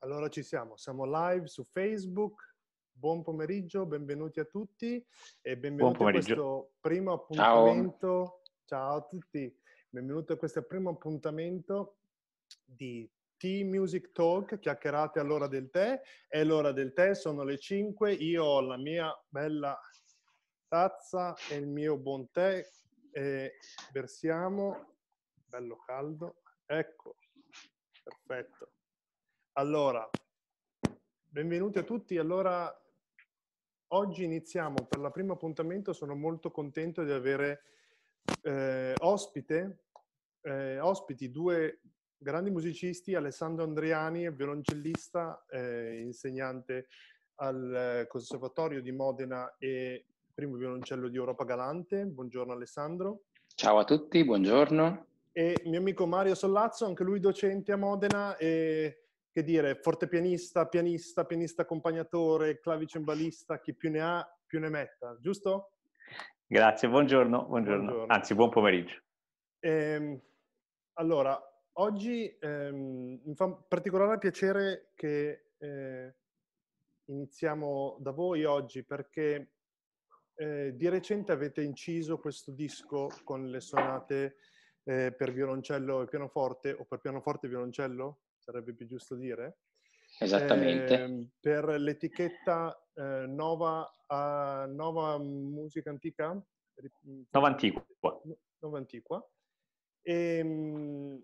Allora ci siamo, siamo live su Facebook. Buon pomeriggio, benvenuti a tutti e benvenuti a questo primo appuntamento. Ciao. Ciao a tutti, benvenuti a questo primo appuntamento di T-Music Talk, chiacchierate all'ora del tè. È l'ora del tè, sono le 5, io ho la mia bella tazza e il mio buon tè e versiamo, bello caldo, ecco, perfetto. Allora, benvenuti a tutti. Allora, oggi iniziamo per il primo appuntamento. Sono molto contento di avere eh, ospite, eh, ospiti due grandi musicisti, Alessandro Andriani, violoncellista, eh, insegnante al eh, Conservatorio di Modena e primo violoncello di Europa Galante. Buongiorno Alessandro. Ciao a tutti, buongiorno. E mio amico Mario Sollazzo, anche lui docente a Modena e che dire fortepianista, pianista, pianista accompagnatore, clavicembalista, chi più ne ha più ne metta, giusto? Grazie, buongiorno, buongiorno. buongiorno. anzi buon pomeriggio. Ehm, allora, oggi ehm, mi fa particolare piacere che eh, iniziamo da voi oggi perché eh, di recente avete inciso questo disco con le sonate eh, per violoncello e pianoforte o per pianoforte e violoncello? sarebbe più giusto dire. Esattamente. Eh, per l'etichetta eh, Nova, uh, Nova Musica Antica? Mm, Nova Antiqua. Nova Antiqua. E, ehm,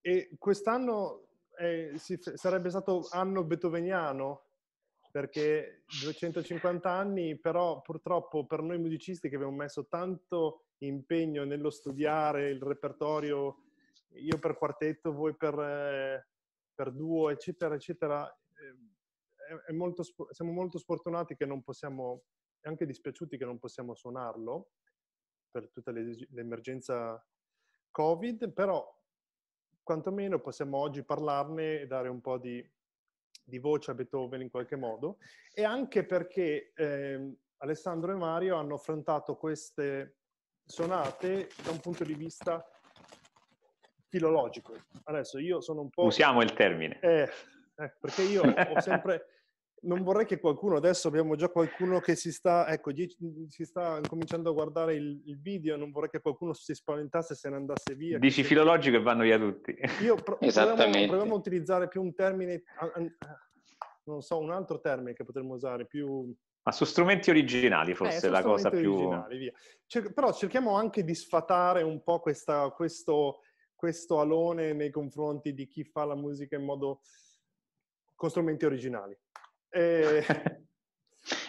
e quest'anno eh, si, sarebbe stato anno beethoveniano perché 250 anni, però purtroppo per noi musicisti che abbiamo messo tanto impegno nello studiare il repertorio io per quartetto, voi per, eh, per duo, eccetera, eccetera. Eh, molto, siamo molto sfortunati che non possiamo, e anche dispiaciuti che non possiamo suonarlo per tutta l'emergenza Covid, però quantomeno possiamo oggi parlarne e dare un po' di, di voce a Beethoven in qualche modo, e anche perché eh, Alessandro e Mario hanno affrontato queste sonate da un punto di vista filologico. Adesso io sono un po'... Usiamo il termine. Eh, eh, perché io ho sempre... non vorrei che qualcuno, adesso abbiamo già qualcuno che si sta, ecco, si sta cominciando a guardare il, il, video, non vorrei che qualcuno si spaventasse se ne andasse via. Dici filologico e vanno via tutti. Io pro- proviamo, a utilizzare più un termine, non so, un altro termine che potremmo usare, più... Ma su strumenti originali forse eh, la cosa più... Via. Cer- però cerchiamo anche di sfatare un po' questa, questo questo alone nei confronti di chi fa la musica in modo con strumenti originali. E...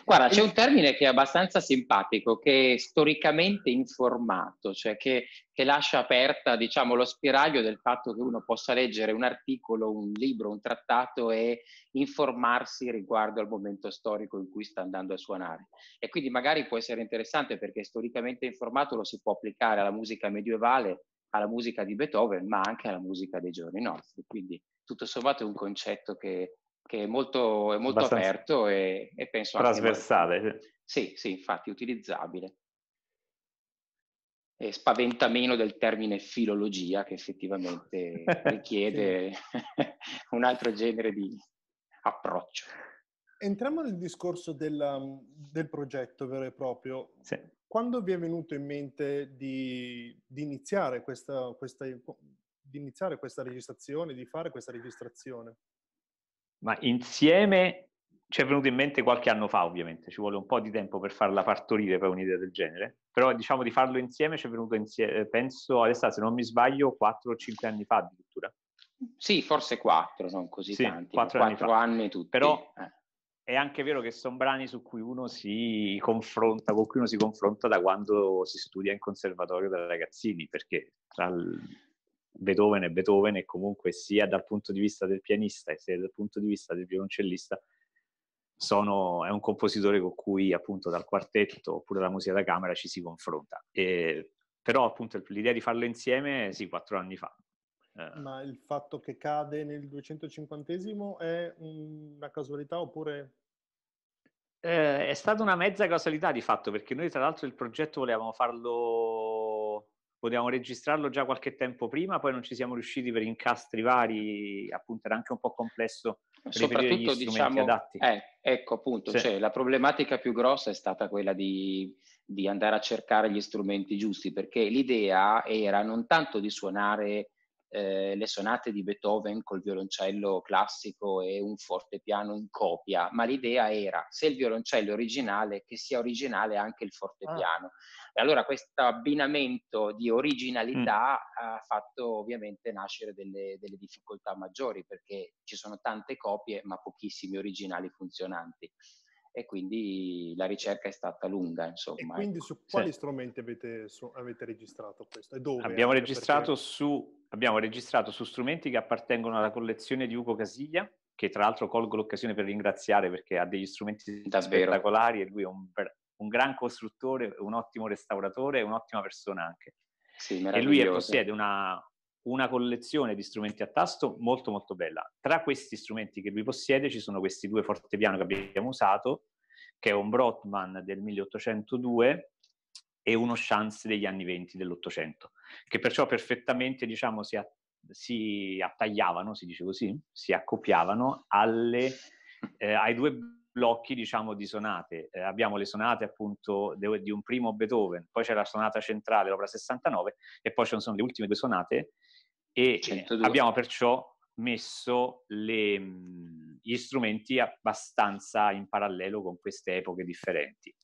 Guarda, c'è un termine che è abbastanza simpatico, che è storicamente informato, cioè che, che lascia aperta diciamo, lo spiraglio del fatto che uno possa leggere un articolo, un libro, un trattato e informarsi riguardo al momento storico in cui sta andando a suonare. E quindi magari può essere interessante perché storicamente informato lo si può applicare alla musica medievale alla musica di Beethoven, ma anche alla musica dei giorni nostri. Quindi tutto sommato è un concetto che, che è molto, è molto aperto e, e penso trasversale. sì, sì, infatti, utilizzabile. E spaventa meno del termine filologia che effettivamente richiede un altro genere di approccio. Entriamo nel discorso del, del progetto vero e proprio. Sì. Quando vi è venuto in mente di, di, iniziare questa, questa, di, iniziare questa, registrazione, di fare questa registrazione? Ma insieme ci è venuto in mente qualche anno fa, ovviamente, ci vuole un po' di tempo per farla partorire poi un'idea del genere, però diciamo di farlo insieme ci è venuto insieme, eh, penso adesso se non mi sbaglio, 4 o 5 anni fa addirittura. Sì, forse 4, non così sì, tanti, 4, 4 anni, anni tutti. Però eh è anche vero che sono brani su cui uno si confronta, con cui uno si confronta da quando si studia in conservatorio da ragazzini, perché tra Beethoven e Beethoven, e comunque sia dal punto di vista del pianista e sia dal punto di vista del violoncellista, sono, è un compositore con cui appunto dal quartetto oppure dalla musica da camera ci si confronta. E, però appunto l'idea di farlo insieme, sì, quattro anni fa, eh. Ma il fatto che cade nel 250 è una casualità oppure... Eh, è stata una mezza casualità di fatto, perché noi tra l'altro il progetto volevamo farlo, volevamo registrarlo già qualche tempo prima, poi non ci siamo riusciti per incastri vari, appunto era anche un po' complesso soprattutto diciamo, eh, ecco appunto, sì. cioè, la problematica più grossa è stata quella di, di, andare a cercare gli strumenti giusti, perché l'idea era non tanto di suonare eh, le sonate di Beethoven col violoncello classico e un fortepiano in copia, ma l'idea era se il violoncello è originale, che sia originale anche il fortepiano. Ah. E allora questo abbinamento di originalità mm. ha fatto ovviamente nascere delle, delle difficoltà maggiori perché ci sono tante copie ma pochissimi originali funzionanti e quindi la ricerca è stata lunga. Insomma, e quindi ecco. su quali sì. strumenti avete, su, avete, registrato questo? E dove? Abbiamo registrato perché... su abbiamo registrato su strumenti che appartengono alla collezione di Ugo Casiglia, che tra l'altro colgo l'occasione per ringraziare perché ha degli strumenti Davvero. spettacolari e lui è un, un, gran costruttore, un ottimo restauratore e un'ottima persona anche. Sì, e lui possiede una, una collezione di strumenti a tasto molto molto bella. Tra questi strumenti che lui possiede ci sono questi due fortepiano che abbiamo usato, che è un Brotman del 1802 e uno chance degli anni 20 dell'Ottocento, che perciò perfettamente diciamo, si, a, si, attagliavano, si dice così, si accoppiavano alle, eh, ai due blocchi diciamo, di sonate. Eh, abbiamo le sonate appunto de, di un primo Beethoven, poi c'è la sonata centrale, l'opera 69, e poi ci sono le ultime due sonate, e eh, abbiamo perciò messo le, mm, gli strumenti abbastanza in parallelo con queste epoche differenti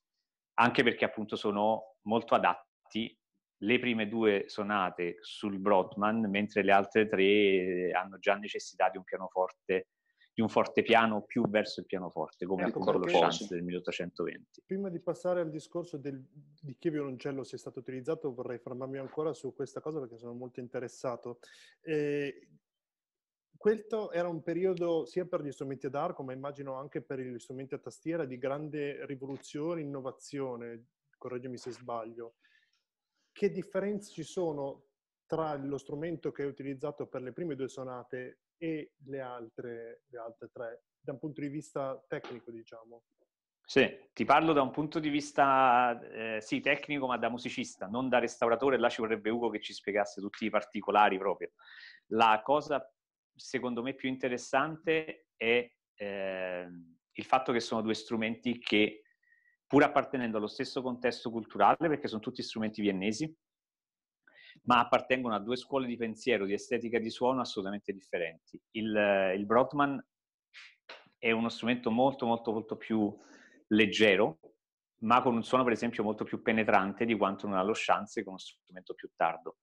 anche perché appunto sono molto adatti le prime due sonate sul Brotman, mentre le altre tre eh, hanno già necessità di un pianoforte, di un forte piano più verso il pianoforte, come ecco, appunto lo Chance del 1820. Prima di passare al discorso del, di che violoncello sia stato utilizzato, vorrei fermarmi ancora su questa cosa perché sono molto interessato. Eh, questo era un periodo sia per gli strumenti ad arco, ma immagino anche per gli strumenti a tastiera di grande rivoluzione, innovazione, correggimi se sbaglio. Che differenze ci sono tra lo strumento che hai utilizzato per le prime due sonate e le altre, le altre tre, da un punto di vista tecnico, diciamo? Sì, ti parlo da un punto di vista, eh, sì, tecnico, ma da musicista, non da restauratore, là ci vorrebbe Ugo che ci spiegasse tutti i particolari proprio. La cosa secondo me più interessante è eh, il fatto che sono due strumenti che, pur appartenendo allo stesso contesto culturale, perché sono tutti strumenti viennesi, ma appartengono a due scuole di pensiero, di estetica di suono assolutamente differenti. Il, il Brodman è uno strumento molto, molto, molto più leggero, ma con un suono, per esempio, molto più penetrante di quanto non ha lo chance con uno strumento più tardo.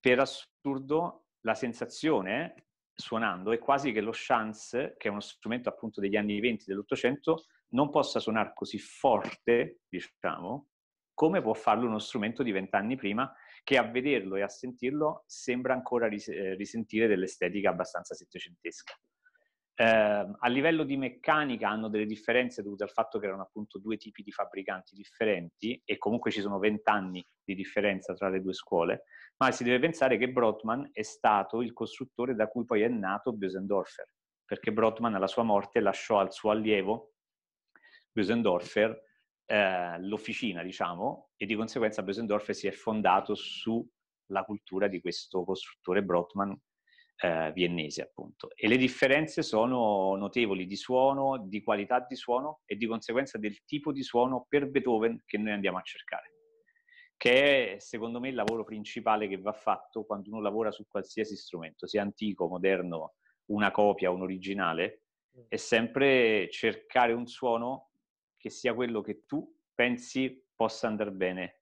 Per assurdo, la sensazione suonando è quasi che lo chance, che è uno strumento appunto degli anni 20 dell'Ottocento, non possa suonare così forte, diciamo, come può farlo uno strumento di vent'anni prima, che a vederlo e a sentirlo sembra ancora ris- eh, risentire dell'estetica abbastanza settecentesca. Eh, a livello di meccanica hanno delle differenze dovute al fatto che erano appunto due tipi di fabbricanti differenti e comunque ci sono vent'anni di differenza tra le due scuole, ma si deve pensare che Brotman è stato il costruttore da cui poi è nato Bösendorfer, perché Brotman alla sua morte lasciò al suo allievo Bösendorfer eh, l'officina, diciamo, e di conseguenza Bösendorfer si è fondato sulla cultura di questo costruttore Brotman eh, viennese, appunto. E le differenze sono notevoli di suono, di qualità di suono e di conseguenza del tipo di suono per Beethoven che noi andiamo a cercare che è secondo me il lavoro principale che va fatto quando uno lavora su qualsiasi strumento, sia antico, moderno, una copia, un originale, mm. è sempre cercare un suono che sia quello che tu pensi possa andare bene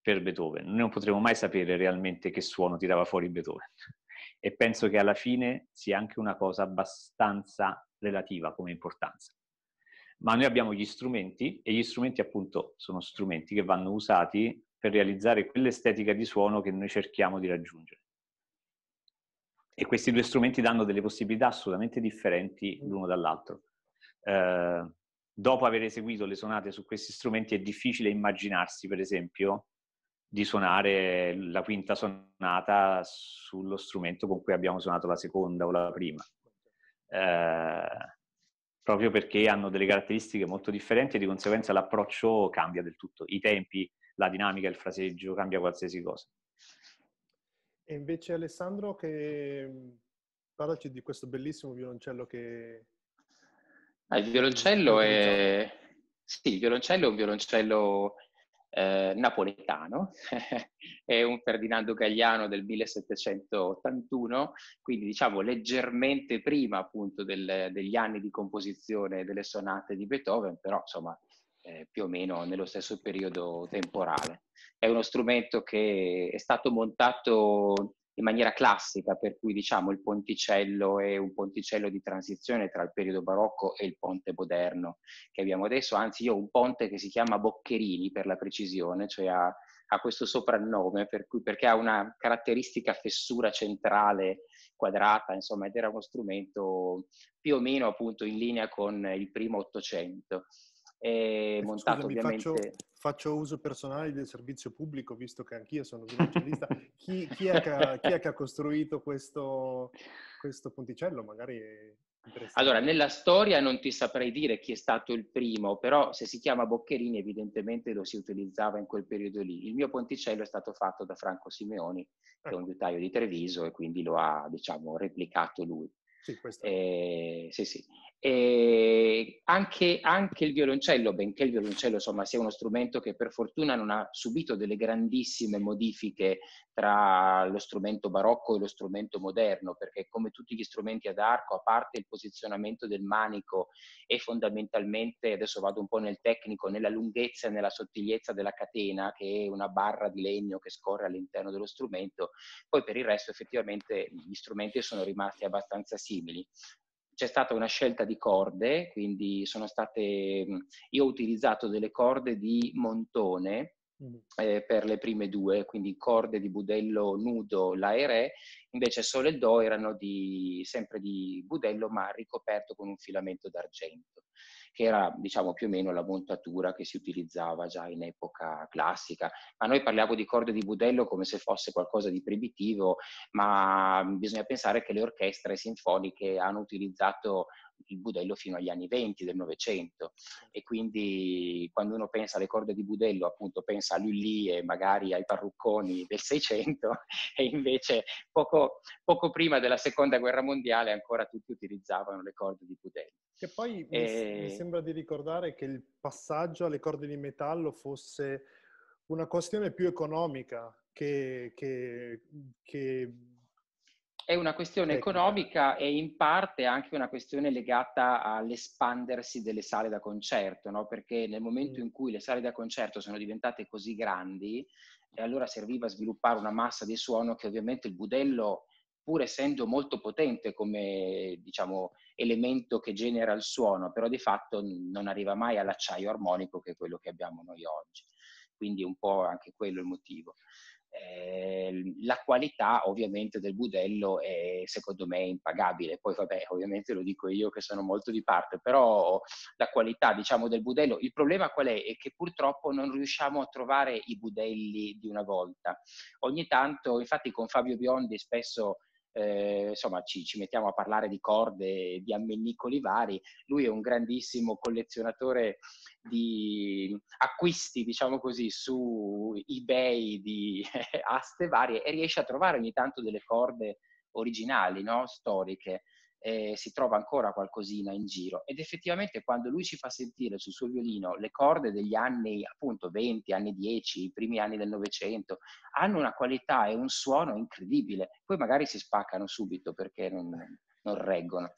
per Beethoven. Noi Non potremo mai sapere realmente che suono tirava fuori Beethoven. E penso che alla fine sia anche una cosa abbastanza relativa come importanza. Ma noi abbiamo gli strumenti e gli strumenti appunto sono strumenti che vanno usati per realizzare quell'estetica di suono che noi cerchiamo di raggiungere. E questi due strumenti danno delle possibilità assolutamente differenti mm. l'uno dall'altro. Eh, dopo aver eseguito le sonate su questi strumenti è difficile immaginarsi, per esempio, di suonare la quinta sonata sullo strumento con cui abbiamo suonato la seconda o la prima, eh, proprio perché hanno delle caratteristiche molto differenti e di conseguenza l'approccio cambia del tutto. I tempi la dinamica, il fraseggio, cambia qualsiasi cosa. E invece Alessandro, che... parlaci di questo bellissimo violoncello che... Ah, il violoncello è... Sì, il violoncello è un violoncello eh, napoletano, è un Ferdinando Gagliano del 1781, quindi diciamo leggermente prima appunto del, degli anni di composizione delle sonate di Beethoven, però insomma eh, più o meno nello stesso periodo temporale. È uno strumento che è stato montato in maniera classica, per cui diciamo il ponticello è un ponticello di transizione tra il periodo barocco e il ponte moderno che abbiamo adesso, anzi io ho un ponte che si chiama Boccherini per la precisione, cioè ha, ha questo soprannome per cui, perché ha una caratteristica fessura centrale quadrata, insomma, ed era uno strumento più o meno appunto in linea con il primo Ottocento e eh, montato ovviamente... Faccio, faccio, uso personale del servizio pubblico, visto che anch'io sono violoncellista. chi, chi, è che, chi è che ha costruito questo, questo ponticello? Magari allora, nella storia non ti saprei dire chi è stato il primo, però se si chiama Boccherini evidentemente lo si utilizzava in quel periodo lì. Il mio ponticello è stato fatto da Franco Simeoni, che è un liutaio ecco. di Treviso e quindi lo ha, diciamo, replicato lui. Sì, questo. Eh, sì, sì. E anche, anche, il violoncello, benché il violoncello insomma, sia uno strumento che per fortuna non ha subito delle grandissime modifiche tra lo strumento barocco e lo strumento moderno, perché come tutti gli strumenti ad arco, a parte il posizionamento del manico e fondamentalmente, adesso vado un po' nel tecnico, nella lunghezza e nella sottigliezza della catena, che è una barra di legno che scorre all'interno dello strumento, poi per il resto effettivamente gli strumenti sono rimasti abbastanza simili c'è stata una scelta di corde, quindi sono state, io ho utilizzato delle corde di montone mm. eh, per le prime due, quindi corde di budello nudo, la e re, invece sole e do erano di, sempre di budello ma ricoperto con un filamento d'argento che era diciamo più o meno la montatura che si utilizzava già in epoca classica. Ma noi parliamo di corde di budello come se fosse qualcosa di primitivo, ma bisogna pensare che le orchestre sinfoniche hanno utilizzato il Budello fino agli anni 20 del Novecento e quindi quando uno pensa alle corde di Budello appunto pensa a Lully e magari ai parrucconi del Seicento e invece poco, poco, prima della Seconda Guerra Mondiale ancora tutti utilizzavano le corde di Budello. Che poi e... mi eh, sembra di ricordare che il passaggio alle corde di metallo fosse una questione più economica che, che, che è una questione ecco. economica e in parte anche una questione legata all'espandersi delle sale da concerto, no? perché nel momento mm. in cui le sale da concerto sono diventate così grandi, allora serviva a sviluppare una massa di suono che ovviamente il budello, pur essendo molto potente come diciamo, elemento che genera il suono, però di fatto non arriva mai all'acciaio armonico che è quello che abbiamo noi oggi. Quindi un po' anche quello il motivo. Ehm, la qualità ovviamente del budello è secondo me impagabile, poi vabbè ovviamente lo dico io che sono molto di parte, però la qualità diciamo del budello, il problema qual è? È che purtroppo non riusciamo a trovare i budelli di una volta. Ogni tanto infatti con Fabio Biondi spesso eh, insomma ci, ci, mettiamo a parlare di corde, di ammennicoli vari, lui è un grandissimo collezionatore di acquisti, diciamo così, su eBay di aste varie e riesce a trovare ogni tanto delle corde originali, no? storiche eh, si trova ancora qualcosina in giro ed effettivamente quando lui ci fa sentire sul suo violino le corde degli anni appunto 20, anni 10, i primi anni del Novecento, hanno una qualità e un suono incredibile, poi magari si spaccano subito perché non, non reggono.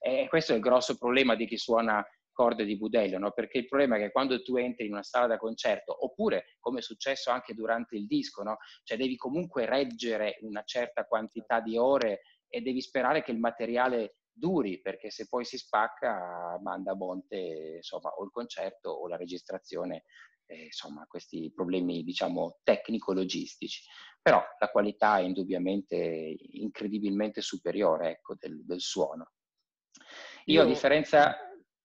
E questo è il grosso problema di chi suona corde di budello, no? perché il problema è che quando tu entri in una sala da concerto, oppure come è successo anche durante il disco, no? cioè devi comunque reggere una certa quantità di ore e devi sperare che il materiale duri perché se poi si spacca manda a monte insomma, o il concerto o la registrazione eh, insomma questi problemi diciamo tecnico-logistici però la qualità è indubbiamente incredibilmente superiore ecco, del, del suono io, io a differenza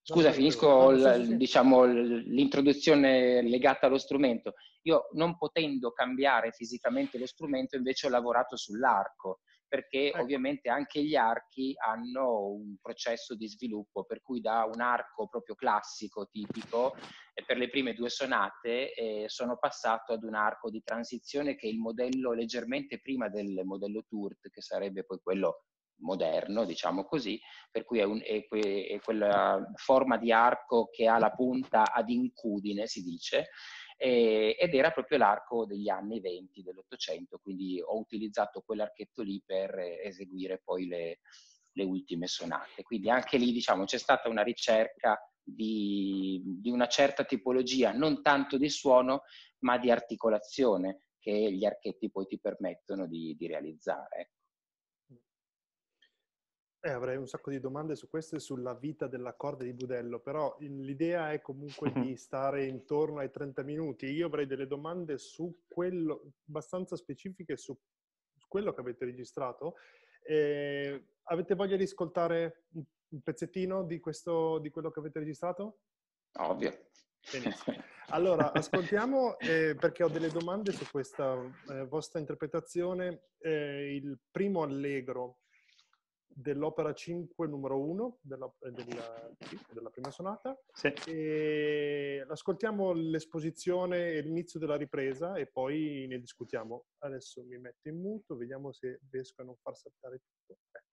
scusa finisco diciamo, l, diciamo, l'introduzione legata allo strumento io non potendo cambiare fisicamente lo strumento invece ho lavorato sull'arco perché ecco. ovviamente anche gli archi hanno un processo di sviluppo, per cui da un arco proprio classico, tipico, per le prime due sonate eh, sono passato ad un arco di transizione che è il modello leggermente prima del modello Tourt, che sarebbe poi quello moderno, diciamo così, per cui è, un, è, è, quella forma di arco che ha la punta ad incudine, si dice, eh, ed era proprio l'arco degli anni 20 dell'Ottocento, quindi ho utilizzato quell'archetto lì per eh, eseguire poi le, le ultime sonate. Quindi anche lì diciamo, c'è stata una ricerca di, di, una certa tipologia, non tanto di suono, ma di articolazione che gli archetti poi ti permettono di, di realizzare. Eh, avrei un sacco di domande su questo e sulla vita della corda di Budello, però l'idea è comunque di stare intorno ai 30 minuti. Io avrei delle domande su quello, abbastanza specifiche su quello che avete registrato. Eh, avete voglia di ascoltare un pezzettino di, questo, di quello che avete registrato? Ovvio. Benissimo. Allora, ascoltiamo eh, perché ho delle domande su questa eh, vostra interpretazione. Eh, il primo allegro dell'opera 5 numero 1 della, eh, della, della prima sonata. Sì. E ascoltiamo l'esposizione e l'inizio della ripresa e poi ne discutiamo. Adesso mi metto in muto, vediamo se riesco a non far saltare tutto. Ecco.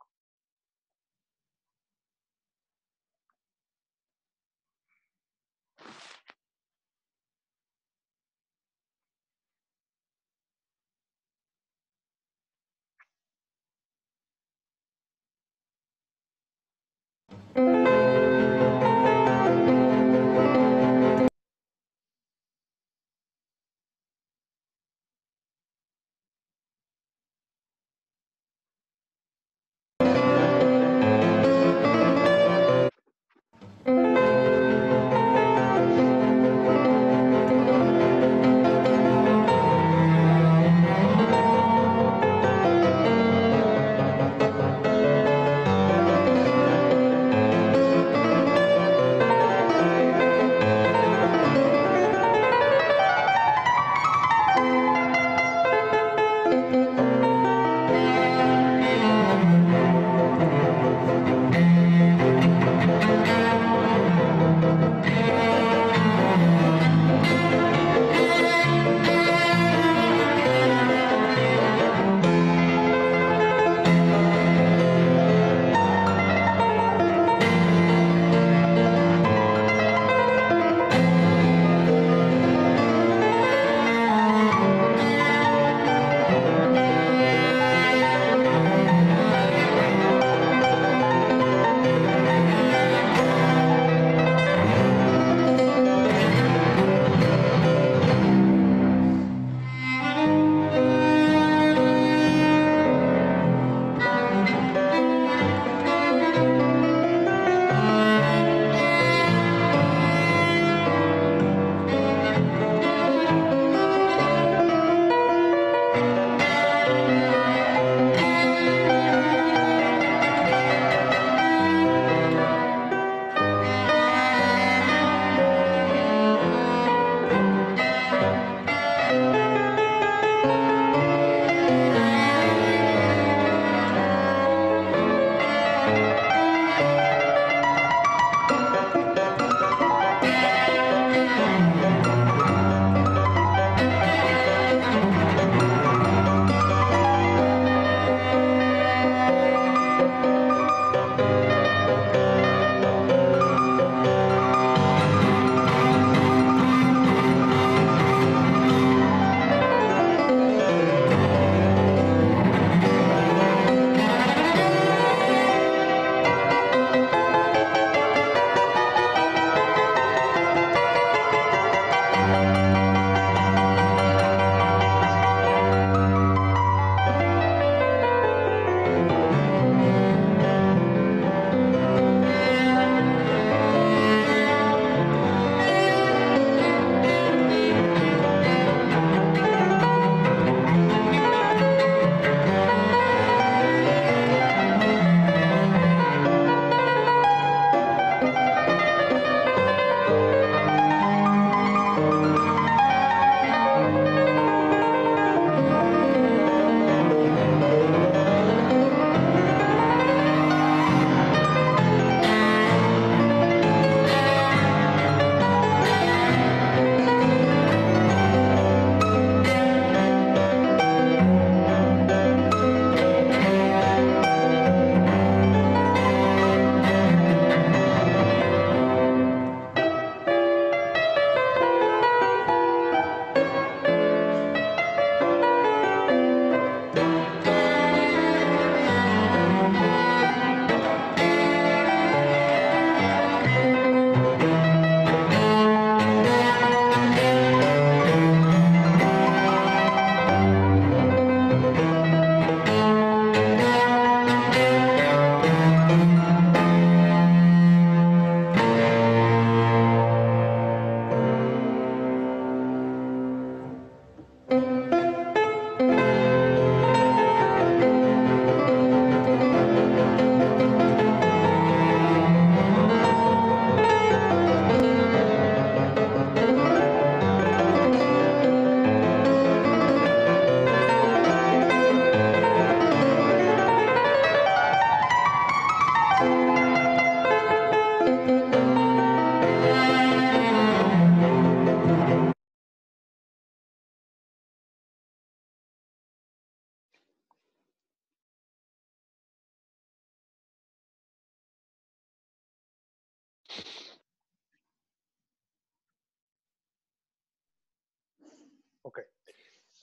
Ok,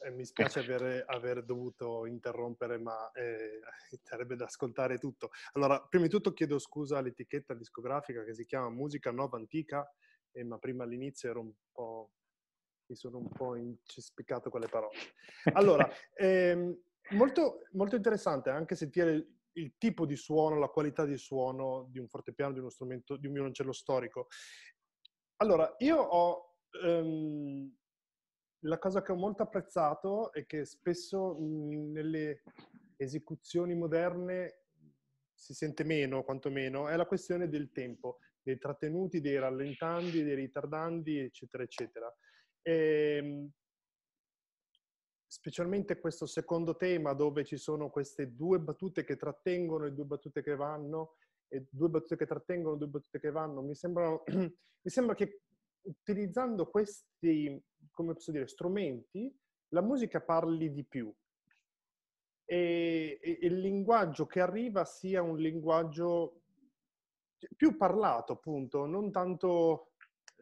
eh, mi spiace aver, aver, dovuto interrompere, ma eh, sarebbe da ascoltare tutto. Allora, prima di tutto chiedo scusa all'etichetta discografica che si chiama Musica Nova Antica, eh, ma prima all'inizio ero un po'... mi sono un po' incespicato con le parole. Allora, ehm, molto, molto interessante anche sentire il tipo di suono, la qualità di suono di un fortepiano, di uno strumento, di un violoncello storico. Allora, io ho... Um, la cosa che ho molto apprezzato è che spesso mhmm, nelle esecuzioni moderne si sente meno, quantomeno, è la questione del tempo, dei trattenuti, dei rallentandi, dei ritardandi, eccetera, eccetera. E, ehm, specialmente questo secondo tema dove ci sono queste due battute che trattengono e due battute che vanno, e due battute che trattengono, due battute che vanno, mi, sembrano, mi sembra che utilizzando questi, come posso dire, strumenti, la musica parli di più e, e il linguaggio che arriva sia un linguaggio più parlato, appunto, non tanto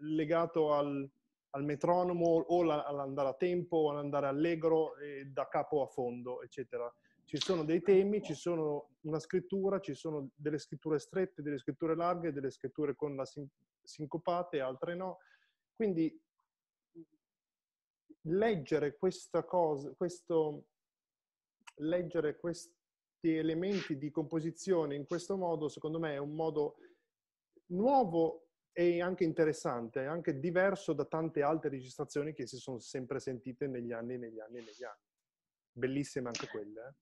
legato al, al metronomo o la, all'andare a tempo o all'andare allegro e da capo a fondo, eccetera. Ci sono dei temi, ci sono una scrittura, ci sono delle scritture strette, delle scritture larghe, delle scritture con la sin- sincopate, altre no. Quindi leggere questa cosa, questo, leggere questi elementi di composizione in questo modo, secondo me, è un modo nuovo e anche interessante, anche diverso da tante altre registrazioni che si sono sempre sentite negli anni, negli anni, negli anni. Bellissime anche quelle. Eh?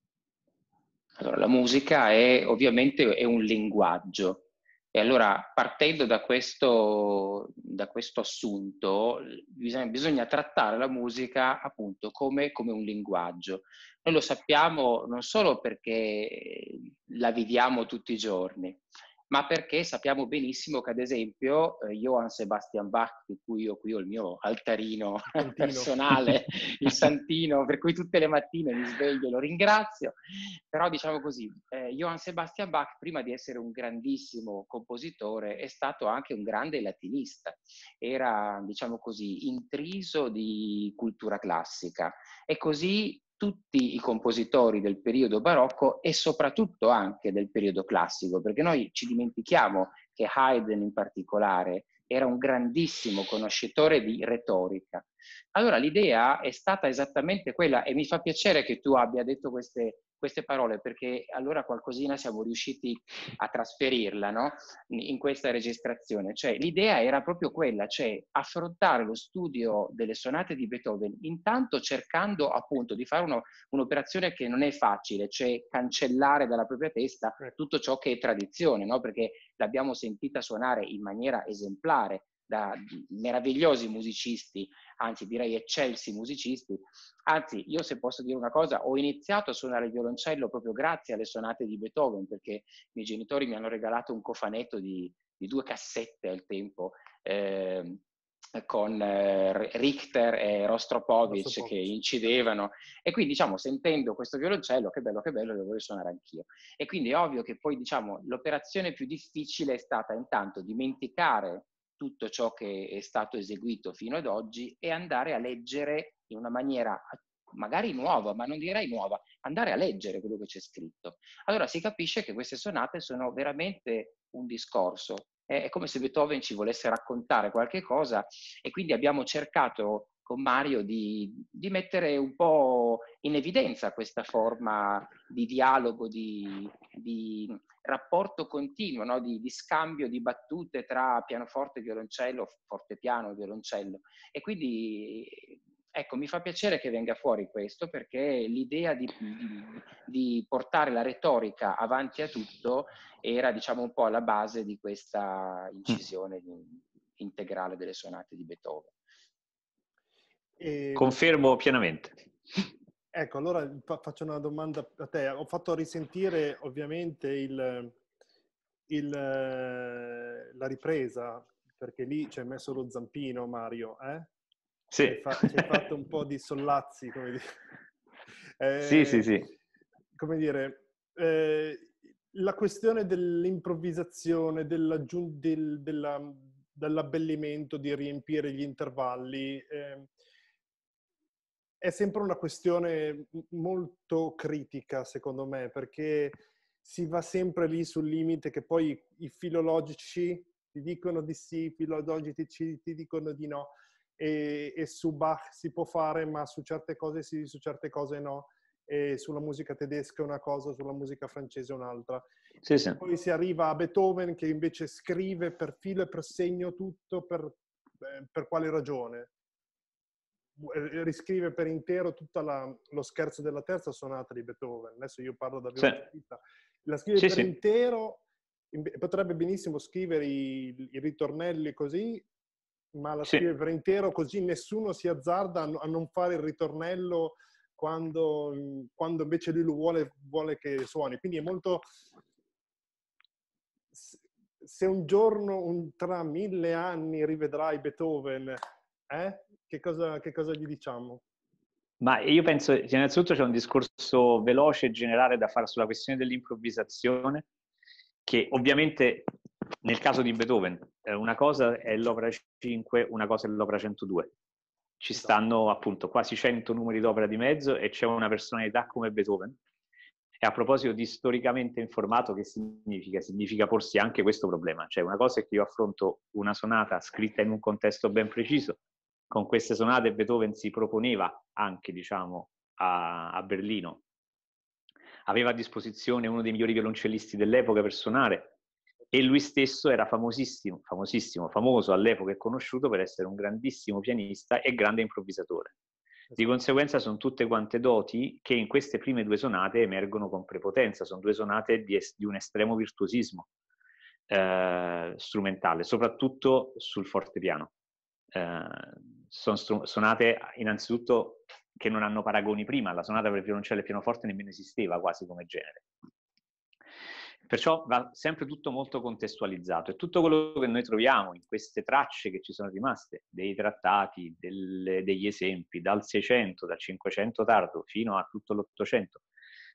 Allora, la musica è ovviamente è un linguaggio e allora, partendo da questo, da questo assunto, bisogna, bisogna, trattare la musica appunto come, come, un linguaggio. Noi lo sappiamo non solo perché la viviamo tutti i giorni, ma perché sappiamo benissimo che ad esempio eh, Johann Sebastian Bach, di cui io qui ho il mio altarino Santino. personale, il Santino, per cui tutte le mattine mi sveglio e lo ringrazio, però diciamo così, eh, Johann Sebastian Bach prima di essere un grandissimo compositore è stato anche un grande latinista, era diciamo così intriso di cultura classica e così tutti i compositori del periodo barocco e soprattutto anche del periodo classico, perché noi ci dimentichiamo che Haydn in particolare era un grandissimo conoscitore di retorica allora l'idea è stata esattamente quella e mi fa piacere che tu abbia detto queste, queste parole perché allora qualcosina siamo riusciti a trasferirla no? in questa registrazione. Cioè, l'idea era proprio quella, cioè affrontare lo studio delle sonate di Beethoven intanto cercando appunto di fare uno, un'operazione che non è facile, cioè cancellare dalla propria testa ecco. tutto ciò che è tradizione, no? perché l'abbiamo sentita suonare in maniera esemplare da meravigliosi musicisti, anzi direi eccelsi musicisti. Anzi, io se posso dire una cosa, ho iniziato a suonare il violoncello proprio grazie alle sonate di Beethoven, perché i miei genitori mi hanno regalato un cofanetto di, di due cassette al tempo. Eh, con eh, Richter e Rostropovich, che incidevano e quindi diciamo sentendo questo violoncello che bello che bello lo voglio suonare anch'io e quindi è ovvio che poi diciamo l'operazione più difficile è stata intanto dimenticare tutto ciò che è stato eseguito fino ad oggi e andare a leggere in una maniera magari nuova, ma non direi nuova, andare a leggere quello che c'è scritto. Allora si capisce che queste sonate sono veramente un discorso, è come se Beethoven ci volesse raccontare qualche cosa e quindi abbiamo cercato con Mario di, di, mettere un po' in evidenza questa forma di dialogo, di, di rapporto continuo, no? di, di, scambio di battute tra pianoforte e violoncello, forte piano e violoncello. E quindi ecco, mi fa piacere che venga fuori questo perché l'idea di, di portare la retorica avanti a tutto era diciamo un po' alla base di questa incisione integrale delle sonate di Beethoven. E... Ehm, Confermo pienamente. Ecco, allora faccio una domanda a te. Ho fatto risentire ovviamente il, il, la ripresa, perché lì ci hai messo lo zampino, Mario. Eh? Sì. Ci hai, fa- ci hai fatto un po' di sollazzi, come dire. Eh, sì, sì, sì. Come dire, eh, la questione dell'improvvisazione, della, del, della, dell'abbellimento, di riempire gli intervalli, eh, è sempre una questione molto critica, secondo me, perché si va sempre lì sul limite che poi i filologici ti dicono di sì, i filologici ti dicono di no, e, e, su Bach si può fare, ma su certe cose sì, su certe cose no, e sulla musica tedesca è una cosa, sulla musica francese è un'altra. Sì, sì. Poi si arriva a Beethoven che invece scrive per filo e per segno tutto, per, eh, per quale ragione? Eh, riscrive per intero tutto lo scherzo della terza sonata di Beethoven. Adesso io parlo da vista. Sì. La scrive sì, per sì. intero, potrebbe benissimo scrivere i, i ritornelli così, ma la scrive per intero così nessuno si azzarda a non fare il ritornello quando, mm, quando invece lui lo vuole, vuole che suoni. Quindi è molto se un giorno, un, tra mille anni, rivedrai Beethoven, eh? che cosa, che cosa gli diciamo? Ma io penso, innanzitutto c'è un discorso veloce e generale da fare sulla questione dell'improvvisazione, che ovviamente nel caso di Beethoven eh, una cosa è l'opera 5, una cosa è l'opera 102. Ci esatto. stanno appunto quasi 100 numeri d'opera di mezzo e c'è una personalità come Beethoven. E a proposito di storicamente informato, che significa? Significa porsi anche questo problema. Cioè una cosa è che io affronto una sonata scritta in un contesto ben preciso, con queste sonate Beethoven si proponeva anche, diciamo, a, a Berlino. Aveva a disposizione uno dei migliori violoncellisti dell'epoca per suonare, e lui stesso era famosissimo, famosissimo, famoso all'epoca e conosciuto per essere un grandissimo pianista e grande improvvisatore. Di conseguenza sono tutte quante doti che in queste prime due sonate emergono con prepotenza, sono due sonate di, es- di un estremo virtuosismo eh, strumentale, soprattutto sul fortepiano. Eh, sono stru- sonate innanzitutto che non hanno paragoni prima, la sonata per il violoncello e il pianoforte nemmeno esisteva quasi come genere. Perciò va sempre tutto molto contestualizzato e tutto quello che noi troviamo in queste tracce che ci sono rimaste, dei trattati, del, degli esempi, dal 600, dal 500 tardo fino a tutto l'Ottocento,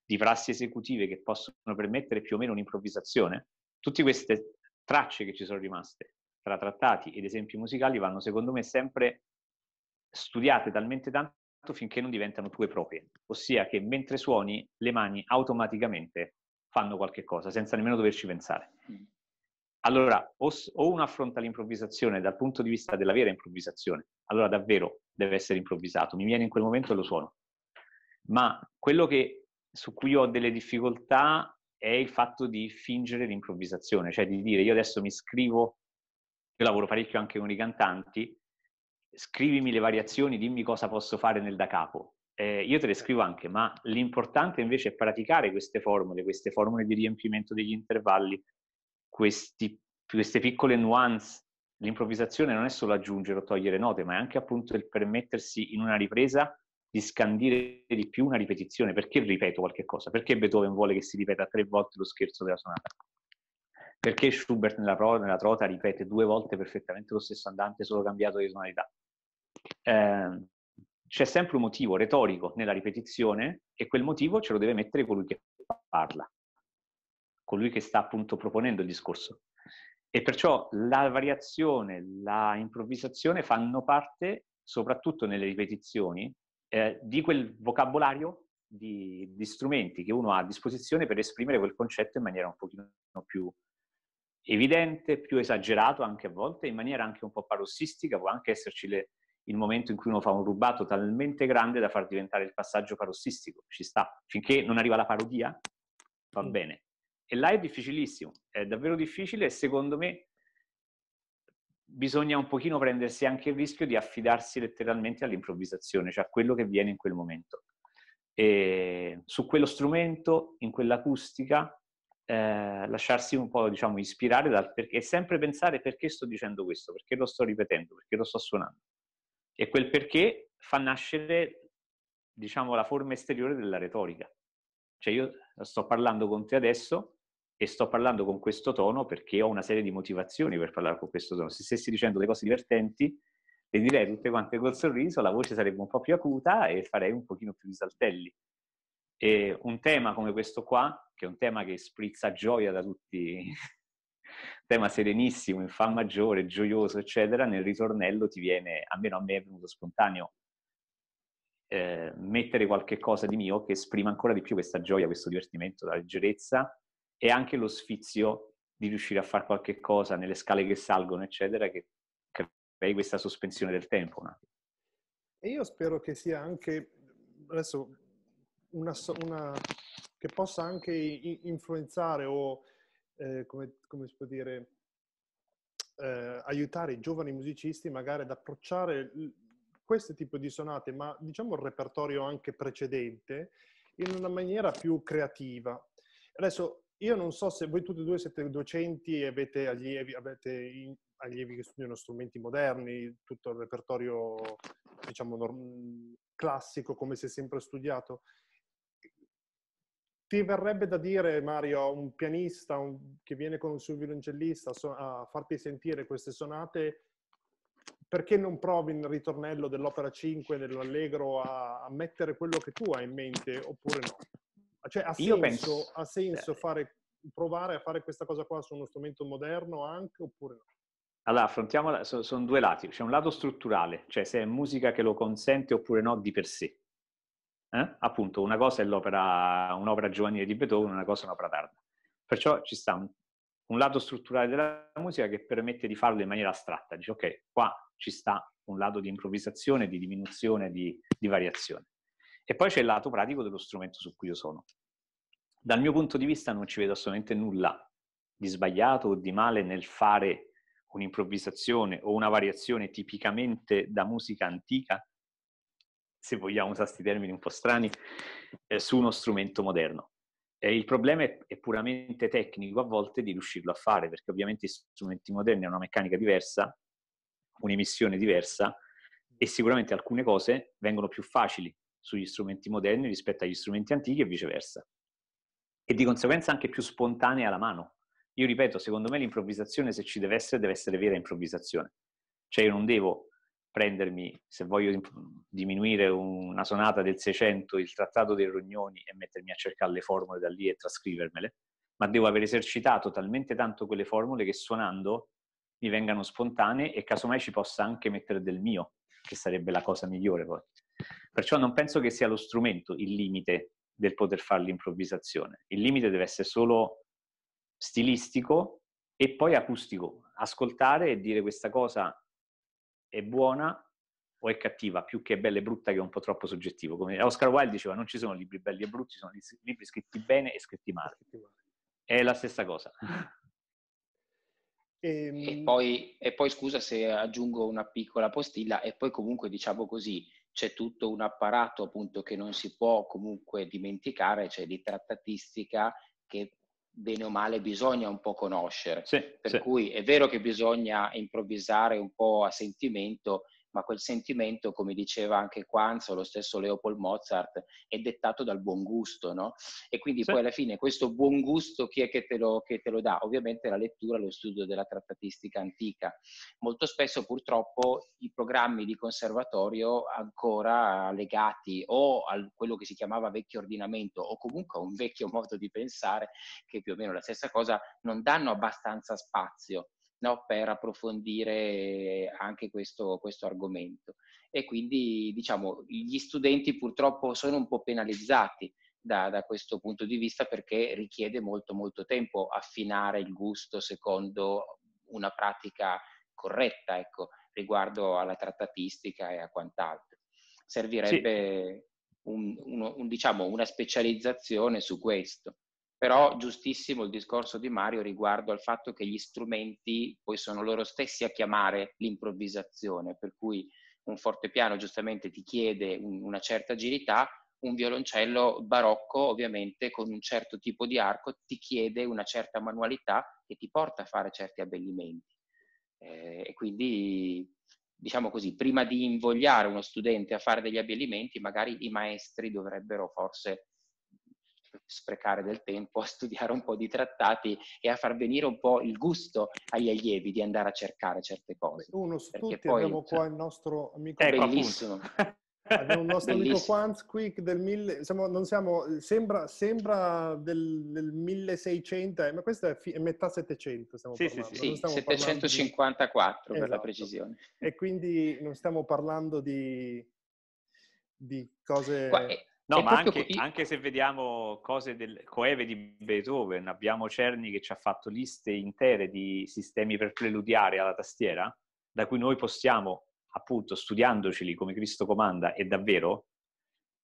di prassi esecutive che possono permettere più o meno un'improvvisazione, tutte queste tracce che ci sono rimaste tra trattati ed esempi musicali vanno secondo me sempre studiate talmente tanto finché non diventano tue proprie, ossia che mentre suoni le mani automaticamente fanno qualche cosa senza nemmeno doverci pensare. Mm. Allora, o, o uno affronta l'improvvisazione dal punto di vista della vera improvvisazione, allora davvero deve essere improvvisato, mi viene in quel momento e lo suono. Ma quello che, su cui ho delle difficoltà è il fatto di fingere l'improvvisazione, cioè di dire io adesso mi scrivo, io lavoro parecchio anche con i cantanti, scrivimi le variazioni, dimmi cosa posso fare nel da capo. Eh, io te le scrivo anche, ma l'importante invece è praticare queste formule, queste formule di riempimento degli intervalli, questi, queste piccole nuance. L'improvvisazione non è solo aggiungere o togliere note, ma è anche appunto il permettersi in una ripresa di scandire di più una ripetizione. Perché ripeto qualche cosa? Perché Beethoven vuole che si ripeta tre volte lo scherzo della sonata? Perché Schubert nella, nella trota ripete due volte perfettamente lo stesso andante, solo cambiato di tonalità? Ehm, c'è sempre un motivo retorico nella ripetizione e quel motivo ce lo deve mettere colui che parla, colui che sta appunto proponendo il discorso. E perciò la variazione, la improvvisazione fanno parte, soprattutto nelle ripetizioni, eh, di quel vocabolario di, di, strumenti che uno ha a disposizione per esprimere quel concetto in maniera un pochino più evidente, più esagerato anche a volte, in maniera anche un po' parossistica, può anche esserci le, il momento in cui uno fa un rubato talmente grande da far diventare il passaggio parossistico, ci sta. Finché non arriva la parodia, va bene. E là è difficilissimo, è davvero difficile e secondo me bisogna un pochino prendersi anche il rischio di affidarsi letteralmente all'improvvisazione, cioè a quello che viene in quel momento. E su quello strumento, in quell'acustica, eh, lasciarsi un po' diciamo, ispirare dal perché e sempre pensare perché sto dicendo questo, perché lo sto ripetendo, perché lo sto suonando. E quel perché fa nascere, diciamo, la forma esteriore della retorica. Cioè io sto parlando con te adesso e sto parlando con questo tono perché ho una serie di motivazioni per parlare con questo tono. Se stessi dicendo le cose divertenti, le direi tutte quante col sorriso, la voce sarebbe un po' più acuta e farei un pochino più di saltelli. E un tema come questo qua, che è un tema che sprizza gioia da tutti, tema serenissimo, in fa maggiore, gioioso, eccetera, nel ritornello ti viene, almeno a me è venuto spontaneo, eh, mettere qualche cosa di mio che esprima ancora di più questa gioia, questo divertimento, la leggerezza e anche lo sfizio di riuscire a fare qualche cosa nelle scale che salgono, eccetera, che crei questa sospensione del tempo. E io spero che sia anche, adesso, una, una che possa anche influenzare o eh, come, come, si può dire, eh, aiutare i giovani musicisti magari ad approcciare questo tipo di sonate, ma diciamo il repertorio anche precedente, in una maniera più creativa. Adesso io non so se voi tutti e due siete docenti e avete allievi, avete allievi che studiano strumenti moderni, tutto il repertorio diciamo norm- classico come si è sempre studiato ti verrebbe da dire, Mario, un pianista un, che viene con un suo violoncellista so, a farti sentire queste sonate, perché non provi nel ritornello dell'opera 5, dell'allegro, a, a mettere quello che tu hai in mente, oppure no? Cioè, ha senso, penso... ha senso fare, provare a fare questa cosa qua su uno strumento moderno anche, oppure no? Allora, affrontiamo, sono due lati. C'è un lato strutturale, cioè se è musica che lo consente oppure no di per sé eh? appunto una cosa è l'opera, un'opera giovanile di Beethoven, una cosa è un'opera tarda. Perciò ci sta un, un lato strutturale della musica che permette di farlo in maniera astratta, dice ok, qua ci sta un lato di improvvisazione, di diminuzione, di, di variazione. E poi c'è il lato pratico dello strumento su cui io sono. Dal mio punto di vista non ci vedo assolutamente nulla di sbagliato o di male nel fare un'improvvisazione o una variazione tipicamente da musica antica se vogliamo usare questi termini un po' strani, eh, su uno strumento moderno. Eh, il problema è, è, puramente tecnico a volte di riuscirlo a fare, perché ovviamente gli strumenti moderni hanno una meccanica diversa, un'emissione diversa e sicuramente alcune cose vengono più facili sugli strumenti moderni rispetto agli strumenti antichi e viceversa. E di conseguenza anche più spontanea alla mano. Io ripeto, secondo me l'improvvisazione, se ci deve essere, deve essere vera improvvisazione. Cioè io non devo prendermi, se voglio diminuire una sonata del 600, il trattato dei Rognoni e mettermi a cercare le formule da lì e trascrivermele, ma devo aver esercitato talmente tanto quelle formule che suonando mi vengano spontanee e casomai ci possa anche mettere del mio, che sarebbe la cosa migliore poi. Perciò non penso che sia lo strumento il limite del poter fare l'improvvisazione, il limite deve essere solo stilistico e poi acustico, ascoltare e dire questa cosa è buona o è cattiva, più che bella e brutta che è un po' troppo soggettivo. Come Oscar Wilde diceva, non ci sono libri belli e brutti, sono libri scritti bene e scritti male. È la stessa cosa. E ehm poi, e poi scusa se aggiungo una piccola postilla, e poi comunque diciamo così, c'è tutto un apparato appunto che non si può comunque dimenticare, cioè di trattatistica che bene o male bisogna un po' conoscere. Sì, per sì. cui è vero che bisogna improvvisare un po' a sentimento, ma quel sentimento, come diceva anche o lo stesso Leopold Mozart, è dettato dal buon gusto, no? E quindi sì. poi alla fine questo buon gusto chi è che te, lo, che te lo dà? Ovviamente la lettura, lo studio della trattatistica antica. Molto spesso purtroppo i programmi di conservatorio ancora legati o a quello che si chiamava vecchio ordinamento o comunque a un vecchio modo di pensare, che è più o meno la stessa cosa, non danno abbastanza spazio no? per approfondire anche questo, questo, argomento. E quindi diciamo, gli studenti purtroppo sono un po' penalizzati da, da, questo punto di vista perché richiede molto molto tempo affinare il gusto secondo una pratica corretta ecco, riguardo alla trattatistica e a quant'altro. Servirebbe sì. un, un, un, diciamo, una specializzazione su questo. Però giustissimo il discorso di Mario riguardo al fatto che gli strumenti poi sono loro stessi a chiamare l'improvvisazione, per cui un fortepiano giustamente ti chiede un, una certa agilità, un violoncello barocco ovviamente con un certo tipo di arco ti chiede una certa manualità che ti porta a fare certi abbellimenti. Eh, e quindi, diciamo così, prima di invogliare uno studente a fare degli abbellimenti, magari i maestri dovrebbero forse sprecare del tempo a studiare un po' di trattati e a far venire un po' il gusto agli allievi di andare a cercare certe cose. Uno su Perché tutti, poi, abbiamo qua il nostro amico. È ecco, bellissimo. Abbiamo un nostro Bellissimo. amico Quantsquick del 1000, siamo, siamo, sembra, sembra del, del, 1600, eh, ma questo è, fi, è metà 700. Stiamo sì, parlando. Sì, sì. 754 di... per esatto. la precisione. E quindi non stiamo parlando di, di cose... Eh, No, è ma anche, co- anche, se vediamo cose del coeve di Beethoven, abbiamo Cerni che ci ha fatto liste intere di sistemi per preludiare alla tastiera, da cui noi possiamo, appunto, studiandoceli come Cristo comanda e davvero,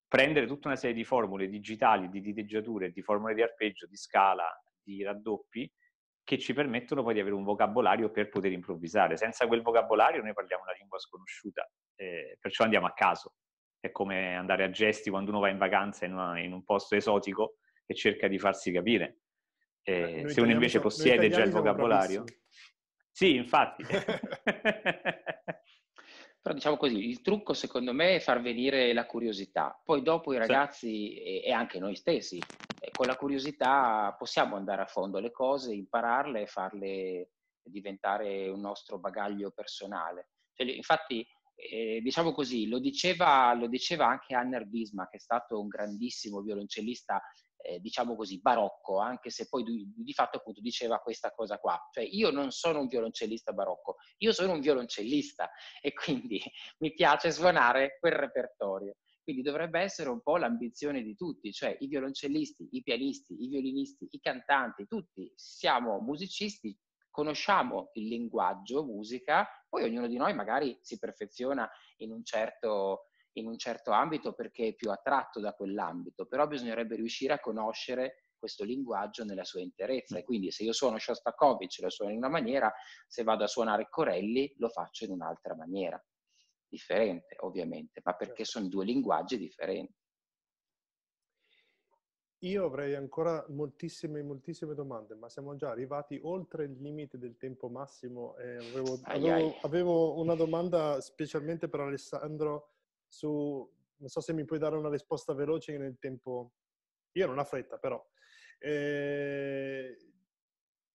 prendere tutta una serie di formule digitali, di diteggiature, di formule di arpeggio, di scala, di raddoppi, che ci permettono poi di avere un vocabolario per poter improvvisare. Senza quel vocabolario noi parliamo una lingua sconosciuta, eh, perciò andiamo a caso è come andare a gesti quando uno va in vacanza in, una, in un posto esotico e cerca di farsi capire. Eh, eh se uno invece possiede già il vocabolario. Sì, infatti. Però diciamo così, il trucco secondo me è far venire la curiosità. Poi dopo i ragazzi sì. e anche noi stessi, eh, con la curiosità possiamo andare a fondo le cose, impararle e farle diventare un nostro bagaglio personale. Cioè, infatti eh, diciamo così, lo diceva, lo diceva anche Anner Wisma, che è stato un grandissimo violoncellista, eh, diciamo così, barocco, anche se poi di, di fatto appunto diceva questa cosa qua. Cioè io non sono un violoncellista barocco, io sono un violoncellista e quindi mi piace suonare quel repertorio. Quindi dovrebbe essere un po' l'ambizione di tutti, cioè i violoncellisti, i pianisti, i violinisti, i cantanti, tutti siamo musicisti, conosciamo il linguaggio musica poi ognuno di noi magari si perfeziona in un certo, in un certo ambito perché è più attratto da quell'ambito, però bisognerebbe riuscire a conoscere questo linguaggio nella sua interezza. E quindi se io suono Shostakovich lo suono in una maniera, se vado a suonare Corelli lo faccio in un'altra maniera. Differente, ovviamente, ma perché certo. sono due linguaggi differenti. Io avrei ancora moltissime, moltissime domande, ma siamo già arrivati oltre il limite del tempo massimo. Avevo, ai avevo, ai. avevo, una domanda specialmente per Alessandro su, non so se mi puoi dare una risposta veloce nel tempo. Io non ho fretta, però. Eh,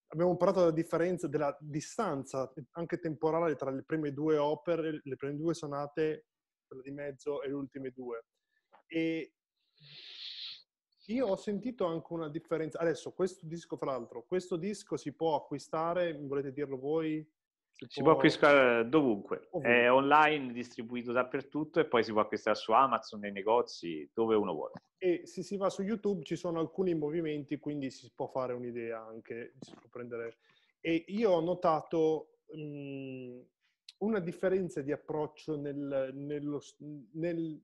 abbiamo parlato della differenza, della distanza anche temporale tra le prime due opere, le prime due sonate, quella di mezzo e le ultime due. E io ho sentito anche una differenza. Adesso, questo disco, fra l'altro, questo disco si può acquistare, volete dirlo voi? Si, si può... può... acquistare dovunque. Ovunque. È online, distribuito dappertutto e poi si può acquistare su Amazon, nei negozi, dove uno vuole. E se si va su YouTube ci sono alcuni movimenti, quindi si può fare un'idea anche, si può prendere... E io ho notato mh, mm, una differenza di approccio nel, nello, nel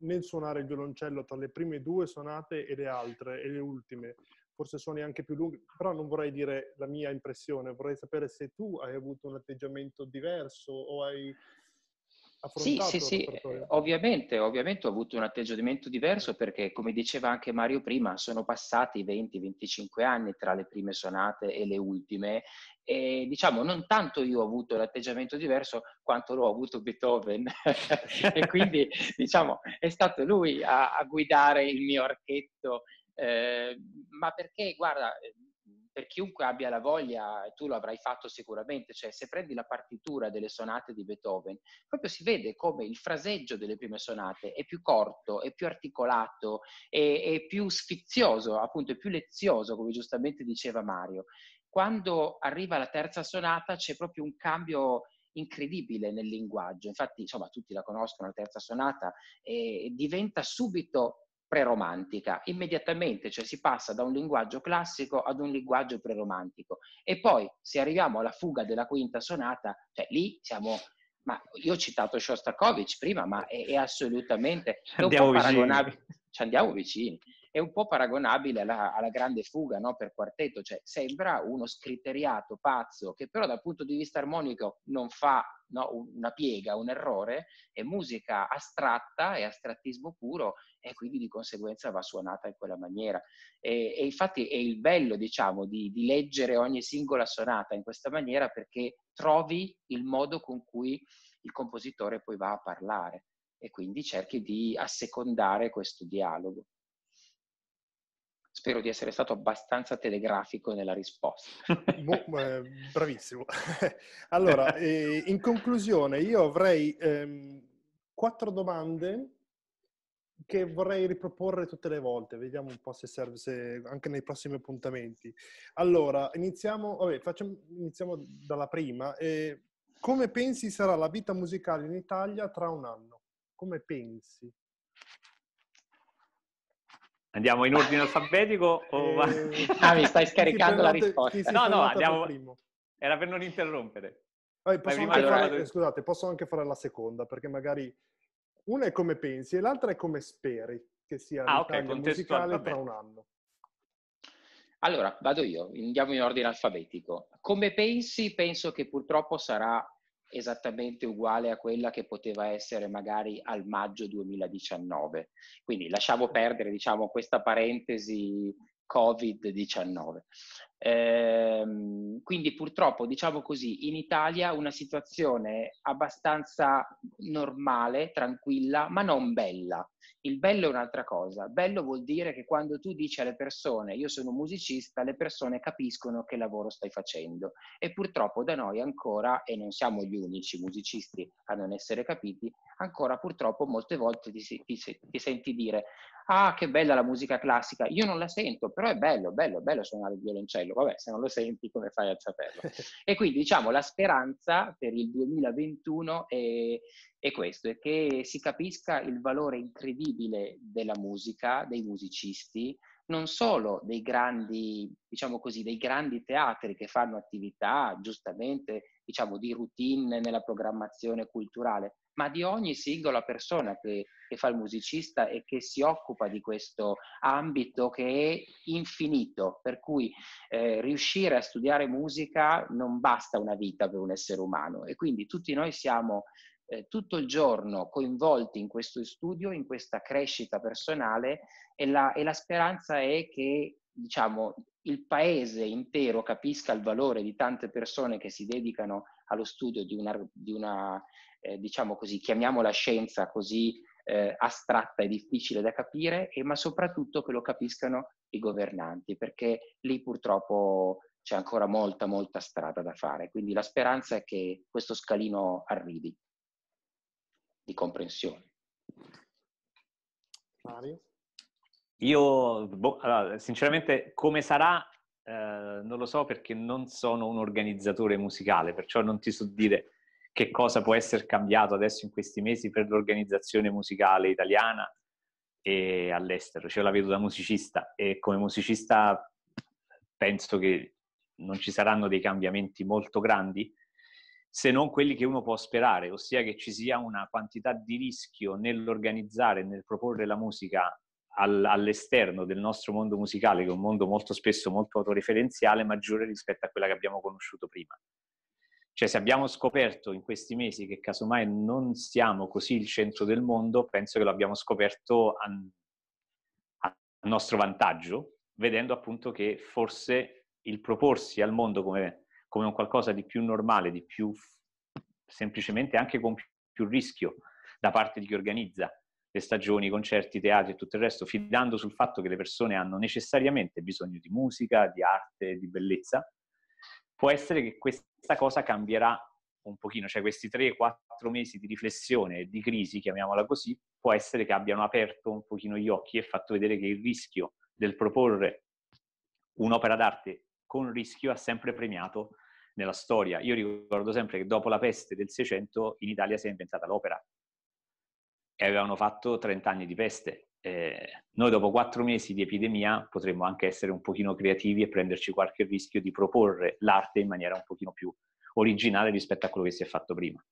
nel suonare il violoncello tra le prime due sonate e le altre e le ultime, forse suoni anche più lunghi, però non vorrei dire la mia impressione, vorrei sapere se tu hai avuto un atteggiamento diverso o hai sì, sì, sì. Eh, ovviamente, ovviamente ho avuto un atteggiamento diverso perché, come diceva anche Mario prima, sono passati 20-25 anni tra le prime sonate e le ultime e diciamo non tanto io ho avuto l'atteggiamento diverso quanto l'ho avuto Beethoven e quindi diciamo è stato lui a, a guidare il mio archetto eh, ma perché guarda per chiunque abbia la voglia, tu lo avrai fatto sicuramente, cioè se prendi la partitura delle sonate di Beethoven, proprio si vede come il fraseggio delle prime sonate è più corto, è più articolato, è, è più sfizioso, appunto è più lezioso, come giustamente diceva Mario. Quando arriva la terza sonata c'è proprio un cambio incredibile nel linguaggio, infatti insomma tutti la conoscono, la terza sonata, e diventa subito preromantica, immediatamente, cioè si passa da un linguaggio classico ad un linguaggio preromantico. E poi, se arriviamo alla fuga della quinta sonata, cioè lì siamo ma io ho citato Shostakovich prima, ma è, è assolutamente è andiamo paragonabile. Ci andiamo vicini. È un po' paragonabile alla, alla grande fuga no? per quartetto, cioè sembra uno scriteriato pazzo che però dal punto di vista armonico non fa no, una piega, un errore, è musica astratta, e astrattismo puro e quindi di conseguenza va suonata in quella maniera. E, e infatti è il bello, diciamo, di, di leggere ogni singola sonata in questa maniera perché trovi il modo con cui il compositore poi va a parlare e quindi cerchi di assecondare questo dialogo. Spero di essere stato abbastanza telegrafico nella risposta. Eh, bravissimo. allora, in conclusione, io avrei ehm, quattro domande che vorrei riproporre tutte le volte, vediamo un po' se serve se anche nei prossimi appuntamenti. Allora, iniziamo, vabbè, facciamo, iniziamo dalla prima. Eh, come pensi sarà la vita musicale in Italia tra un anno? Come pensi? Andiamo in ordine alfabetico? o... Eh, va... ah, mi stai scaricando la risposta. No, no, andiamo... Era per non interrompere. Vabbè, posso prima, allora... fare... Scusate, posso anche fare la seconda, perché magari una è come pensi e l'altra è come speri che sia ah, okay, musicale tra un anno. Allora, vado io, andiamo in ordine alfabetico. Come pensi, penso che purtroppo sarà esattamente uguale a quella che poteva essere magari al maggio 2019. Quindi lasciamo perdere diciamo, questa parentesi Covid-19. Ehm, quindi purtroppo, diciamo così, in Italia una situazione abbastanza normale, tranquilla, ma non bella. Il bello è un'altra cosa. Bello vuol dire che quando tu dici alle persone io sono musicista, le persone capiscono che lavoro stai facendo. E purtroppo da noi ancora, e non siamo gli unici musicisti a non essere capiti, ancora purtroppo molte volte ti, ti, ti senti dire ah che bella la musica classica, io non la sento, però è bello, bello, bello suonare il violoncello cervello. Vabbè, se non lo senti, come fai a saperlo? e quindi, diciamo, la speranza per il 2021 è, è questo, è che si capisca il valore incredibile della musica, dei musicisti, non solo dei grandi, diciamo così, dei grandi teatri che fanno attività, giustamente diciamo, di routine nella programmazione culturale, ma di ogni singola persona che, che, fa il musicista e che si occupa di questo ambito che è infinito, per cui eh, riuscire a studiare musica non basta una vita per un essere umano e quindi tutti noi siamo eh, tutto il giorno coinvolti in questo studio, in questa crescita personale e la, e la speranza è che diciamo, il paese intero capisca il valore di tante persone che si dedicano allo studio di una, di una eh, diciamo così, chiamiamola scienza così eh, astratta e difficile da capire, e, ma soprattutto che lo capiscano i governanti, perché lì purtroppo c'è ancora molta, molta strada da fare. Quindi la speranza è che questo scalino arrivi di comprensione. Mario? Io, boh, allora, sinceramente, come sarà eh, non lo so perché non sono un organizzatore musicale, perciò non ti so dire che cosa può essere cambiato adesso in questi mesi per l'organizzazione musicale italiana e all'estero. Cioè, la vedo da musicista e come musicista penso che non ci saranno dei cambiamenti molto grandi se non quelli che uno può sperare, ossia che ci sia una quantità di rischio nell'organizzare, nel proporre la musica all'esterno del nostro mondo musicale, che è un mondo molto spesso molto autoreferenziale, maggiore rispetto a quella che abbiamo conosciuto prima. Cioè, se abbiamo scoperto in questi mesi che casomai non siamo così il centro del mondo, penso che lo abbiamo scoperto a, a nostro vantaggio, vedendo appunto che forse il proporsi al mondo come, come un qualcosa di più normale, di più semplicemente anche con più rischio da parte di chi organizza, le stagioni, i concerti, i teatri e tutto il resto, fidando sul fatto che le persone hanno necessariamente bisogno di musica, di arte, di bellezza, può essere che questa cosa cambierà un pochino, cioè questi 3-4 mesi di riflessione, e di crisi, chiamiamola così, può essere che abbiano aperto un pochino gli occhi e fatto vedere che il rischio del proporre un'opera d'arte con rischio ha sempre premiato nella storia. Io ricordo sempre che dopo la peste del Seicento in Italia si è inventata l'opera, e avevano fatto 30 anni di peste. Eh, noi dopo quattro mesi di epidemia potremmo anche essere un pochino creativi e prenderci qualche rischio di proporre l'arte in maniera un pochino più originale rispetto a quello che si è fatto prima.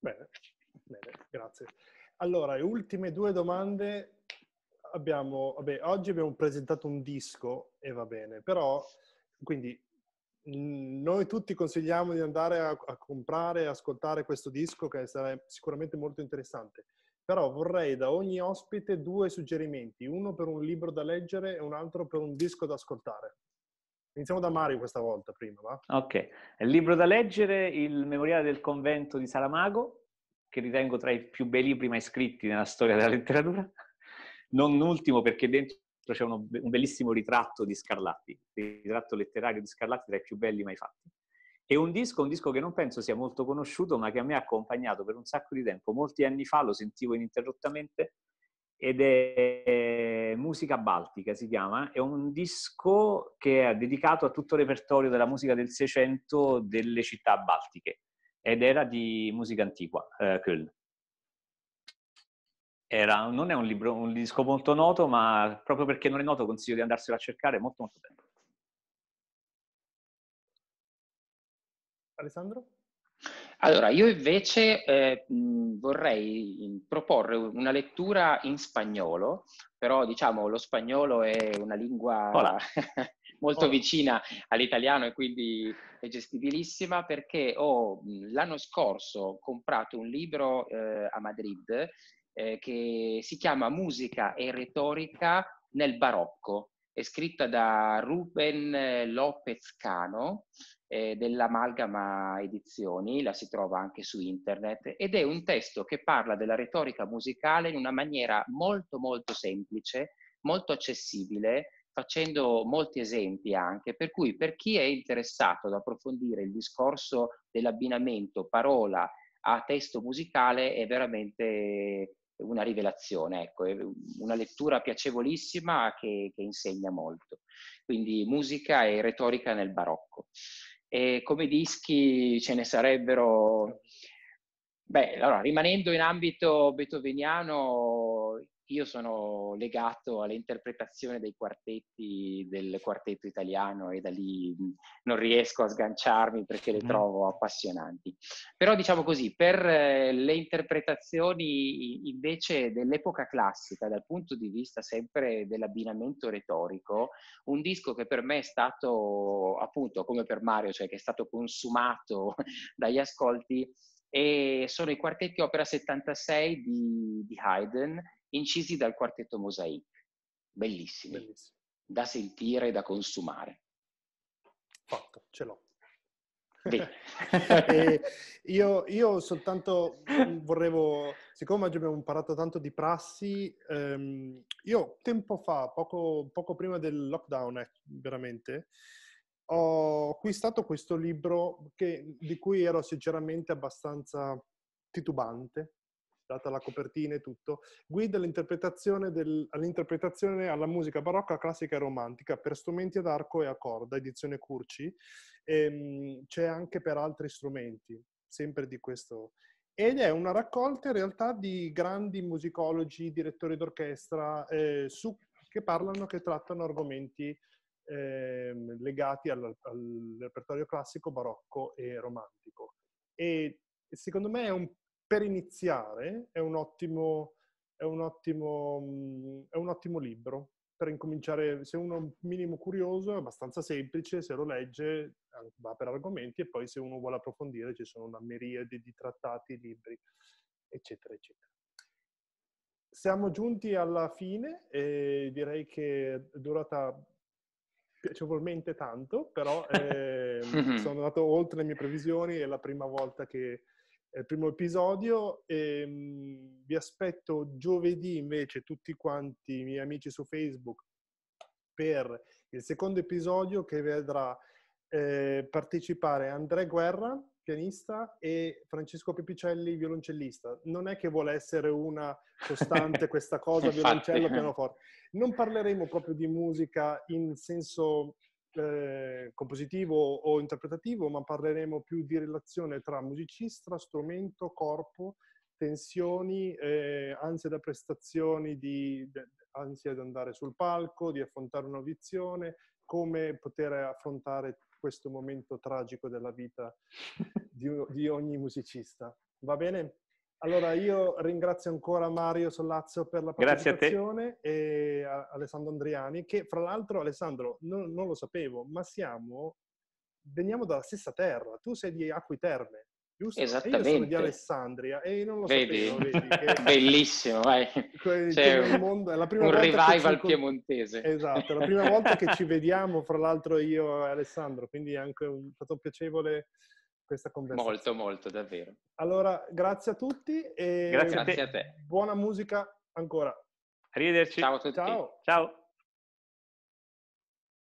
Bene, bene grazie. Allora, le ultime due domande. Abbiamo, vabbè, oggi abbiamo presentato un disco e va bene, però quindi noi tutti consigliamo di andare a, a comprare e ascoltare questo disco che sarà sicuramente molto interessante. Però vorrei da ogni ospite due suggerimenti, uno per un libro da leggere e un altro per un disco da ascoltare. Iniziamo da Mario questa volta prima, va? Ok, il libro da leggere, Il Memoriale del Convento di Saramago, che ritengo tra i più bei libri mai scritti nella storia della letteratura. Non ultimo perché dentro però c'è uno, un bellissimo ritratto di Scarlatti, ritratto letterario di Scarlatti tra i più belli mai fatti. E un disco, un disco che non penso sia molto conosciuto, ma che a me ha accompagnato per un sacco di tempo. Molti anni fa lo sentivo ininterrottamente ed è Musica Baltica si chiama, è un disco che è dedicato a tutto il repertorio della musica del Seicento delle città baltiche ed era di musica antica, eh, Köln. Era, non è un libro, un disco molto noto, ma proprio perché non è noto consiglio di andarselo a cercare molto molto bene. Alessandro? Allora, io invece eh, vorrei proporre una lettura in spagnolo, però diciamo lo spagnolo è una lingua Hola. molto Hola. vicina all'italiano e quindi è gestibilissima perché ho l'anno scorso comprato un libro eh, a Madrid eh, che si chiama Musica e retorica nel barocco. È scritta da Ruben eh, Lopez Cano eh, dell'Amalgama Edizioni, la si trova anche su internet, ed è un testo che parla della retorica musicale in una maniera molto molto semplice, molto accessibile, facendo molti esempi anche, per cui per chi è interessato ad approfondire il discorso dell'abbinamento parola a testo musicale è veramente una rivelazione, ecco, una lettura piacevolissima che, che insegna molto. Quindi musica e retorica nel barocco. E come dischi ce ne sarebbero... Beh, allora, rimanendo in ambito beethoveniano, io sono legato all'interpretazione dei quartetti del quartetto italiano e da lì non riesco a sganciarmi perché le mhm. trovo appassionanti. Però diciamo così, per eh, le interpretazioni invece dell'epoca classica, dal punto di vista sempre dell'abbinamento retorico, un disco che per me è stato appunto come per Mario, cioè che è stato consumato dagli ascolti, e sono i quartetti opera 76 di, di Haydn incisi dal quartetto Mosaic. Bellissimi, Bellissimo. da sentire e da consumare. Fatto, ce l'ho. eh, io, io, soltanto vorrevo, siccome oggi abbiamo parlato tanto di prassi, ehm, io tempo fa, poco, poco prima del lockdown, eh, veramente, ho acquistato questo libro che, di cui ero sinceramente abbastanza titubante, data la copertina e tutto, guida l'interpretazione all'interpretazione alla musica barocca, classica e romantica per strumenti ad arco e a corda, edizione Curci, e, ehm, c'è anche per altri strumenti, sempre di questo. Ed è una raccolta in realtà di grandi musicologi, direttori d'orchestra, eh, su, che parlano, che trattano argomenti eh, legati al, al repertorio classico, barocco e romantico. E secondo me è un per iniziare è un ottimo, è un ottimo, è un ottimo libro per incominciare, se uno è un minimo curioso, è abbastanza semplice, se lo legge va per argomenti e poi se uno vuole approfondire ci sono una miriade di trattati, libri, eccetera, eccetera. Siamo giunti alla fine e direi che è durata piacevolmente tanto, però eh, sono andato oltre le mie previsioni, è la prima volta che è eh, il primo episodio e ehm, mh, vi aspetto giovedì invece tutti quanti i miei amici su Facebook per il secondo episodio che vedrà eh, partecipare André Guerra, pianista, e Francesco Pepicelli, violoncellista. Non è che vuole essere una costante questa cosa, violoncello, pianoforte. Non parleremo proprio di musica in senso eh, compositivo o interpretativo, ma parleremo più di relazione tra musicista, strumento, corpo, tensioni, eh, ansia da prestazioni, di, de, ansia di andare sul palco, di affrontare un'audizione, come poter affrontare questo momento tragico della vita di, di ogni musicista. Va bene? Allora io ringrazio ancora Mario Sollazzo per la partecipazione e Alessandro Andriani, che fra l'altro Alessandro non, non, lo sapevo, ma siamo, veniamo dalla stessa terra, tu sei di Acquiterme, giusto? Esattamente. E io sono di Alessandria e non lo vedi? sapevo. Vedi che... Bellissimo, vai. Que- cioè, mondo... un revival ci... piemontese. Esatto, la prima volta che ci vediamo, fra l'altro io e Alessandro, quindi è anche un... stato piacevole questa conversazione. Molto, molto, davvero. Allora, grazie a tutti e grazie a te. buona musica ancora. Arrivederci. Ciao a tutti. Ciao. Ciao.